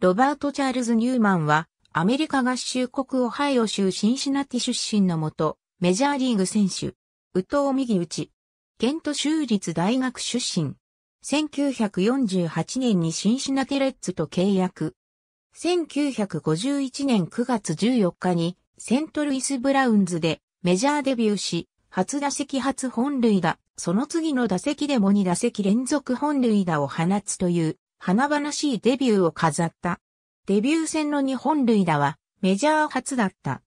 ロバート・チャールズ・ニューマンは、アメリカ合衆国オハイオ州シンシナティ出身のもと、メジャーリーグ選手、宇藤右ち。ケント州立大学出身。1948年にシンシナテレッツと契約。1951年9月14日にセントルイス・ブラウンズでメジャーデビューし、初打席初本塁打、その次の打席でも2打席連続本塁打を放つという華々しいデビューを飾った。デビュー戦の日本塁打はメジャー初だった。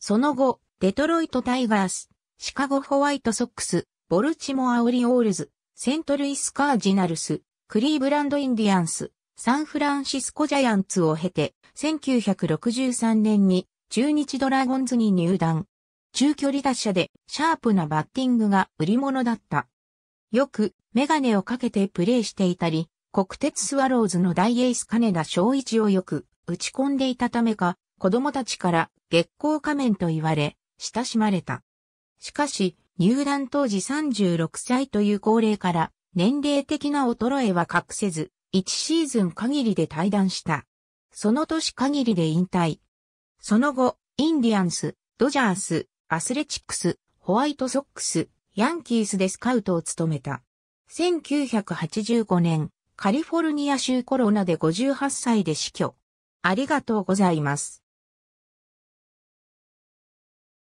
その後、デトロイトタイガース、シカゴホワイトソックス、ボルチモアオリオールズ、セントルイスカージナルス、クリーブランドインディアンス、サンフランシスコジャイアンツを経て、1963年に中日ドラゴンズに入団。中距離打者でシャープなバッティングが売り物だった。よくメガネをかけてプレーしていたり、国鉄スワローズの大エース金田正一をよく打ち込んでいたためか、子供たちから月光仮面と言われ、親しまれた。しかし、入団当時36歳という高齢から、年齢的な衰えは隠せず、1シーズン限りで退団した。その年限りで引退。その後、インディアンス、ドジャース、アスレチックス、ホワイトソックス、ヤンキースでスカウトを務めた。1985年、カリフォルニア州コロナで58歳で死去。ありがとうございます。